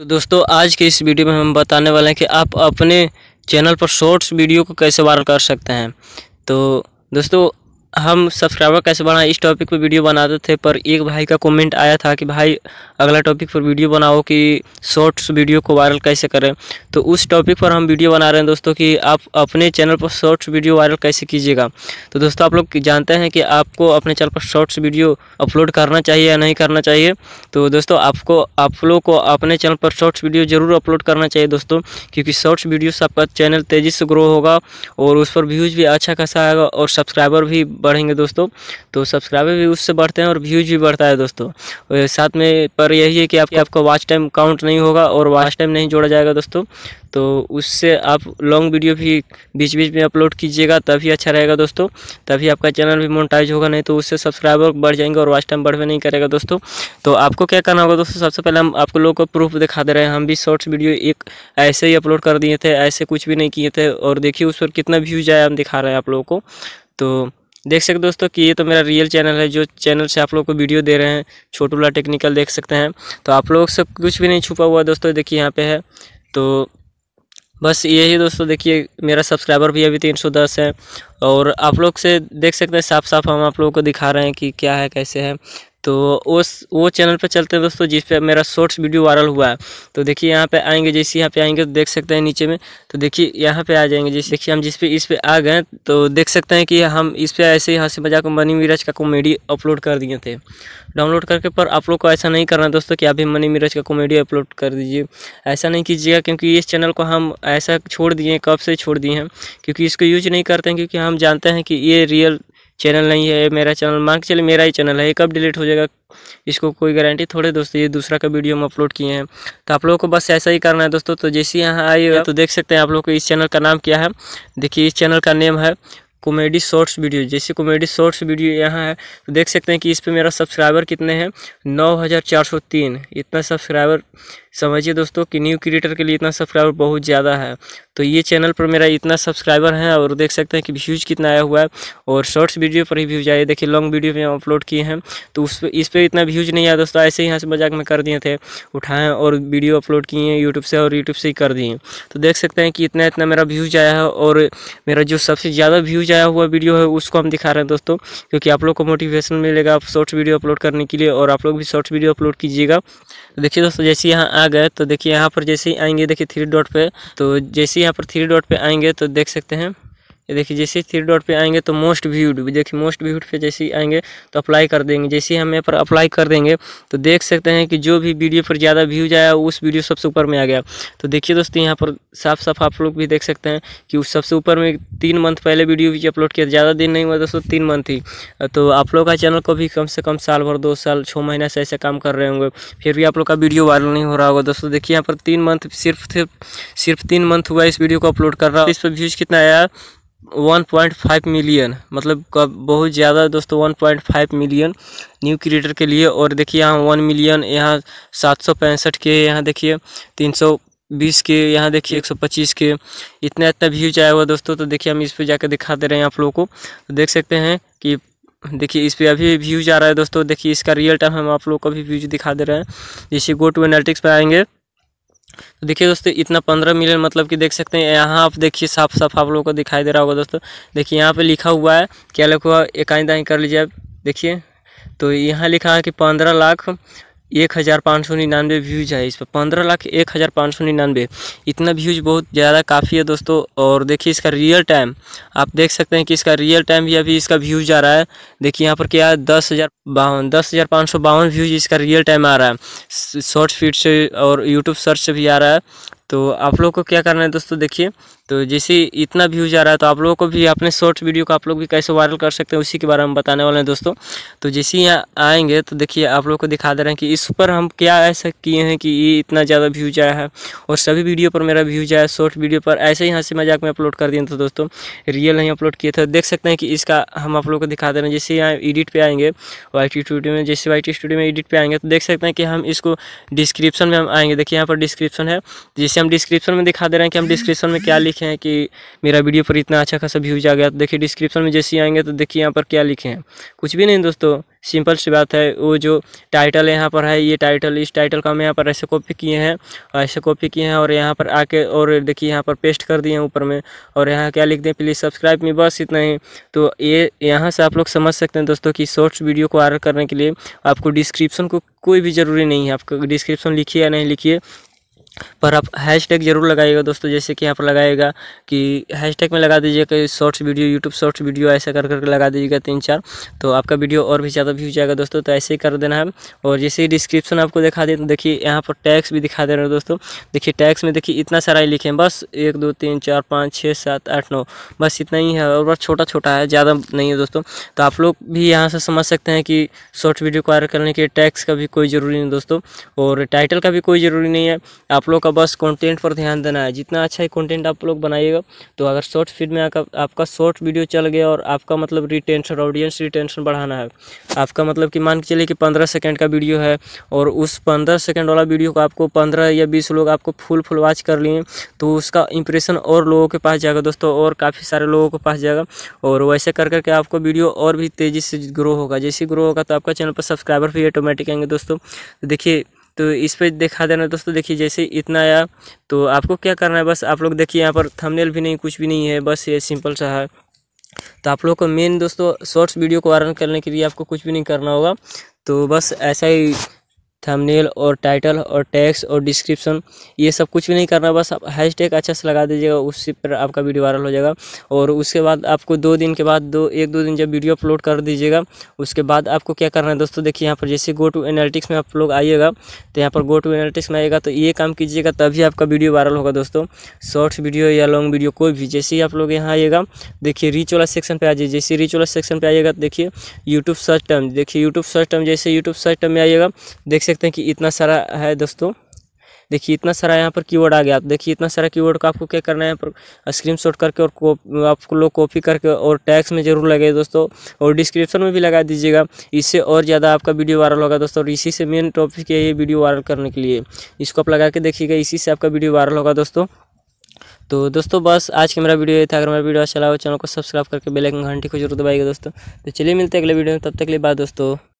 तो दोस्तों आज के इस वीडियो में हम बताने वाले हैं कि आप अपने चैनल पर शॉर्ट्स वीडियो को कैसे वायरल कर सकते हैं तो दोस्तों हम सब्सक्राइबर कैसे बनाए इस टॉपिक पर वीडियो बनाते थे पर एक भाई का कमेंट आया था कि भाई अगला टॉपिक पर वीडियो बनाओ कि शॉर्ट्स वीडियो को वायरल कैसे करें तो उस टॉपिक पर हम वीडियो बना रहे हैं दोस्तों कि आप अपने चैनल पर शॉर्ट्स वीडियो वायरल कैसे कीजिएगा तो दोस्तों आप लोग जानते हैं कि आपको अपने चैनल पर शॉर्ट्स वीडियो अपलोड करना चाहिए या नहीं करना चाहिए तो दोस्तों आपको आप लोग को अपने चैनल पर शॉर्ट्स वीडियो ज़रूर अपलोड करना चाहिए दोस्तों क्योंकि शॉर्ट्स वीडियो से आपका चैनल तेज़ी से ग्रो होगा और उस पर व्यूज़ भी अच्छा खासा आएगा और सब्सक्राइबर भी बढ़ेंगे दोस्तों तो सब्सक्राइबर भी उससे बढ़ते हैं और व्यूज भी बढ़ता है दोस्तों तो साथ में पर यही है कि आपके आपका वॉच टाइम काउंट नहीं होगा और वॉच टाइम नहीं जोड़ा जाएगा दोस्तों तो उससे आप लॉन्ग वीडियो भी बीच बीच में अपलोड कीजिएगा तभी अच्छा रहेगा दोस्तों तभी आपका चैनल भी मोनटाइज होगा नहीं तो उससे सब्सक्राइबर बढ़ जाएंगे और वॉच टाइम बढ़ नहीं करेगा दोस्तों तो आपको क्या करना होगा दोस्तों सबसे पहले हम आपको लोगों को प्रूफ दिखा दे रहे हैं हम भी शॉर्ट्स वीडियो एक ऐसे ही अपलोड कर दिए थे ऐसे कुछ भी नहीं किए थे और देखिए उस पर कितना व्यूज आया हम दिखा रहे हैं आप लोगों को तो देख सकते दोस्तों कि ये तो मेरा रियल चैनल है जो चैनल से आप लोग को वीडियो दे रहे हैं छोटूला टेक्निकल देख सकते हैं तो आप लोग से कुछ भी नहीं छुपा हुआ दोस्तों देखिए यहाँ पे है तो बस यही दोस्तों देखिए मेरा सब्सक्राइबर भी अभी तीन सौ दस है और आप लोग से देख सकते हैं साफ साफ हम आप लोगों को दिखा रहे हैं कि क्या है कैसे है तो उस वो चैनल पर चलते हैं दोस्तों जिस पर मेरा शॉर्ट्स वीडियो वायरल हुआ है तो देखिए यहाँ पे आएंगे जैसे यहाँ पे आएंगे तो देख सकते हैं नीचे में तो देखिए यहाँ पे आ जाएंगे जैसे देखिए हम जिस पे इस पे आ गए तो देख सकते हैं कि हम इस पे ऐसे ही हंसी मजाक मनी मिराज का कॉमेडी अपलोड कर दिए थे डाउनलोड करके पर आप लोग को ऐसा नहीं करना दोस्तों कि अभी मनी मिराज का कॉमेडी अपलोड कर दीजिए ऐसा नहीं कीजिएगा क्योंकि इस चैनल को हम ऐसा छोड़ दिए कब से छोड़ दिए हैं क्योंकि इसको यूज नहीं करते हैं क्योंकि हम जानते हैं कि ये रियल चैनल नहीं है मेरा चैनल मांग के चलिए मेरा ही चैनल है ये कब डिलीट हो जाएगा इसको कोई गारंटी थोड़े दोस्तों ये दूसरा का वीडियो हम अपलोड किए हैं तो आप लोगों को बस ऐसा ही करना है दोस्तों तो जैसे यहाँ आइएगा तो देख सकते हैं आप लोग को इस चैनल का नाम क्या है देखिए इस चैनल का नेम है कॉमेडी शॉर्ट्स वीडियो जैसे कॉमेडी शॉर्ट्स वीडियो यहाँ है तो देख सकते हैं कि इस पर मेरा सब्सक्राइबर कितने हैं नौ हज़ार चार सौ तीन इतना सब्सक्राइबर समझिए दोस्तों कि न्यू क्रिएटर के लिए इतना सब्सक्राइबर बहुत ज़्यादा है तो ये चैनल पर मेरा इतना सब्सक्राइबर है और देख सकते हैं कि व्यूज़ कितना आया हुआ है और शॉर्ट्स वीडियो पर ही व्यूज आए देखिए लॉन्ग वीडियो में अपलोड किए हैं तो उस पर इस पर इतना व्यूज नहीं आया दोस्तों ऐसे ही यहाँ से मजाक में कर दिए थे उठाएँ और वीडियो अपलोड किए हैं यूट्यूब से और यूट्यूब से ही कर दिए तो देख सकते हैं कि इतना इतना मेरा व्यूज आया है और मेरा जो सबसे ज़्यादा व्यूज आया हुआ वीडियो है उसको हम दिखा रहे हैं दोस्तों क्योंकि आप लोग को मोटिवेशन मिलेगा शॉर्ट्स वीडियो अपलोड करने के लिए और आप लोग भी शॉर्ट्स वीडियो अपलोड कीजिएगा देखिए दोस्तों जैसे यहाँ आ गए तो देखिए यहाँ पर जैसे ही आएंगे देखिए थ्री डॉट पे तो जैसे ही यहाँ पर थ्री डॉट पे आएंगे तो देख सकते हैं ये देखिए जैसे थ्री डॉट पे आएंगे तो मोस्ट व्यूड देखिए मोस्ट व्यूड पे जैसे ही आएंगे तो अप्लाई कर देंगे जैसे ही हम यहाँ पर अप्लाई कर देंगे तो देख सकते हैं कि जो भी वीडियो पर ज़्यादा व्यूज आया उस वीडियो सबसे ऊपर में आ गया तो देखिए दोस्तों यहाँ पर साफ साफ आप लोग भी देख सकते हैं कि उस सबसे ऊपर में तीन मंथ पहले वीडियो भी अपलोड किया ज़्यादा दिन नहीं हुआ दोस्तों तीन मंथ ही तो आप लोग का चैनल को भी कम से कम साल भर दो साल छः महीना से ऐसे काम कर रहे होंगे फिर भी आप लोग का वीडियो वायरल नहीं हो रहा होगा दोस्तों देखिए यहाँ पर तीन मंथ सिर्फ सिर्फ सिर्फ तीन मंथ हुआ इस वीडियो को अपलोड कर रहा इस पर व्यूज़ कितना आया 1.5 मिलियन मतलब कब बहुत ज़्यादा दोस्तों 1.5 मिलियन न्यू क्रिएटर के लिए और देखिए यहाँ वन मिलियन यहाँ सात सौ पैंसठ के यहाँ देखिए तीन सौ बीस के यहाँ देखिए एक सौ पच्चीस के इतना इतना व्यूज आया हुआ दोस्तों तो देखिए हम इस पर जाकर दिखा दे रहे हैं आप लोगों को तो देख सकते हैं कि देखिए इस पर अभी व्यूज आ रहा है दोस्तों देखिए इसका रियल टाइम हम आप लोग को भी व्यूज दिखा दे रहे हैं जैसे गो टू एनालिटिक्स पर आएंगे तो देखिए दोस्तों इतना पंद्रह मिलियन मतलब कि देख सकते हैं यहाँ आप देखिए साफ साफ आप लोगों को दिखाई दे रहा होगा दोस्तों देखिए यहाँ पे लिखा हुआ है क्या लिखा हुआ एकाई दाई कर लीजिए आप देखिए तो यहाँ लिखा है कि पंद्रह लाख एक हज़ार पाँच सौ निन्यानवे व्यूज़ है इस पर पंद्रह लाख एक हज़ार पाँच सौ निन्यानवे इतना व्यूज़ बहुत ज़्यादा काफ़ी है दोस्तों और देखिए इसका रियल टाइम आप देख सकते हैं कि इसका रियल टाइम भी अभी इसका व्यूज़ आ रहा है देखिए यहाँ पर क्या है दस हज़ार बावन दस हज़ार पाँच सौ बावन व्यूज़ इसका रियल टाइम आ रहा है शॉर्ट फीड से और यूट्यूब सर्च से भी आ रहा है तो आप लोग को क्या करना है दोस्तों देखिए तो जैसे इतना व्यूज आ रहा है तो आप लोगों को भी अपने शॉर्ट्स वीडियो को आप लोग भी कैसे वायरल कर सकते हैं उसी के बारे में बताने वाले हैं दोस्तों तो जैसे यहाँ आएँगे तो देखिए आप लोग को दिखा दे रहे हैं कि इस पर हम क्या ऐसा किए हैं कि ये इतना ज़्यादा व्यूज आया है और सभी वीडियो पर मेरा व्यूज आया शॉर्ट वीडियो पर ऐसे ही हंसी मजाक में अपलोड कर दिए थे दोस्तों रियल नहीं अपलोड किए थे देख सकते हैं कि इसका हम आप लोग को दिखा दे रहे हैं जैसे यहाँ एडिट पर आएंगे वाई स्टूडियो में जैसे वाई स्टूडियो में एडिट पर आएंगे तो देख सकते हैं कि हम इसको डिस्क्रिप्शन में हम आएंगे देखिए यहाँ पर डिस्क्रिप्शन है जैसे हम डिस्क्रिप्शन में दिखा दे रहे हैं कि हम डिस्क्रिप्शन में क्या लिखे लिखे हैं कि मेरा वीडियो पर इतना अच्छा खासा व्यूज आ गया तो देखिए डिस्क्रिप्शन में जैसे आएंगे तो देखिए यहाँ पर क्या लिखे हैं कुछ भी नहीं दोस्तों सिंपल सी बात है वो जो टाइटल यहाँ पर है ये टाइटल इस टाइटल का हम यहाँ पर ऐसे कॉपी किए हैं और ऐसे कॉपी किए हैं और यहाँ पर आके और देखिए यहाँ पर पेस्ट कर दिए हैं ऊपर में और यहाँ क्या लिख दें प्लीज़ सब्सक्राइब में बस इतना ही तो ये यहाँ से आप लोग समझ सकते हैं दोस्तों कि शॉर्ट्स वीडियो को आर्डर करने के लिए आपको डिस्क्रिप्शन को कोई भी ज़रूरी नहीं है आपको डिस्क्रिप्शन लिखिए या नहीं लिखिए पर आप हैश टैग ज़रूर लगाइएगा दोस्तों जैसे कि यहाँ पर लगाएगा कि हैश टैग में लगा दीजिएगा कि shorts video YouTube shorts video ऐसा कर करके लगा दीजिएगा तीन चार तो आपका वीडियो और भी ज़्यादा व्यूज आएगा दोस्तों तो ऐसे ही कर देना है और जैसे ही डिस्क्रिप्शन आपको दिखा दे तो देखिए यहाँ पर टैक्स भी दिखा दे रहे हैं दोस्तों देखिए टैक्स में देखिए इतना सारा ही लिखे हैं बस एक दो तीन चार पाँच छः सात आठ नौ बस इतना ही है और बस छोटा छोटा है ज़्यादा नहीं है दोस्तों तो आप लोग भी यहाँ से समझ सकते हैं कि शॉर्ट्स वीडियो को करने के टैक्स का भी कोई ज़रूरी नहीं दोस्तों और टाइटल का भी कोई ज़रूरी नहीं है आप आप लोग का बस कंटेंट पर ध्यान देना है जितना अच्छा ही कंटेंट आप लोग बनाइएगा तो अगर शॉर्ट फीड में आका, आपका शॉर्ट वीडियो चल गया और आपका मतलब रिटेंशन ऑडियंस रिटेंशन बढ़ाना है आपका मतलब कि मान के चलिए कि पंद्रह सेकेंड का वीडियो है और उस पंद्रह सेकेंड वाला वीडियो को आपको पंद्रह या बीस लोग आपको फुल फुल वॉच कर लिए तो उसका इंप्रेशन और लोगों के पास जाएगा दोस्तों और काफ़ी सारे लोगों के पास जाएगा और वैसे कर करके आपको वीडियो और भी तेज़ी से ग्रो होगा जैसे ग्रो होगा तो आपका चैनल पर सब्सक्राइबर भी ऑटोमेटिक आएंगे दोस्तों देखिए तो इस पर दिखा देना दोस्तों देखिए जैसे इतना आया तो आपको क्या करना है बस आप लोग देखिए यहाँ पर थंबनेल भी नहीं कुछ भी नहीं है बस ये सिंपल सा है तो आप लोग को मेन दोस्तों शॉर्ट्स वीडियो को वायरल करने के लिए आपको कुछ भी नहीं करना होगा तो बस ऐसा ही थंबनेल और टाइटल और टैक्स और डिस्क्रिप्शन ये सब कुछ भी नहीं करना बस आप हैश टैग अच्छा से लगा दीजिएगा उससे पर आपका वीडियो वायरल हो जाएगा और उसके बाद आपको दो दिन के बाद दो एक दो दिन जब वीडियो अपलोड कर दीजिएगा उसके बाद आपको क्या करना है दोस्तों देखिए यहाँ पर जैसे गो टू एनालिटिक्स में आप लोग आइएगा तो यहाँ पर गो टू एनालिटिक्स में आएगा तो ये काम कीजिएगा तभी आपका वीडियो वायरल होगा दोस्तों शॉर्ट्स वीडियो या लॉन्ग वीडियो कोई भी जैसे ही आप लोग यहाँ आइएगा देखिए रीच वाला सेक्शन पर आ जाइए जैसे रीच वाला सेक्शन पर आइएगा तो देखिए यूट्यूब सर्च टर्म देखिए यूट्यूब सर्च टर्म जैसे यूट्यूब सर्च टर्म में आइएगा देख सकते हैं कि इतना सारा है दोस्तों देखिए इतना सारा यहाँ पर कीवर्ड आ गया देखिए इतना सारा कीवर्ड का आपको क्या करना है यहाँ पर शॉट करके और आपको आप लोग कॉपी करके और टैक्स में जरूर लगे दोस्तों और डिस्क्रिप्शन में भी लगा दीजिएगा इससे और ज़्यादा आपका वीडियो वायरल होगा दोस्तों और इसी से मेन टॉपिक है ये वीडियो वायरल करने के लिए इसको आप लगा के देखिएगा इसी से आपका वीडियो वायरल होगा दोस्तों तो दोस्तों बस आज का मेरा वीडियो ये था अगर मेरा वीडियो अच्छा लगा चैनल को सब्सक्राइब करके बेल आइकन घंटी को जरूर दबाइएगा दोस्तों तो चलिए मिलते हैं अगले वीडियो में तब तक के लिए बाय दोस्तों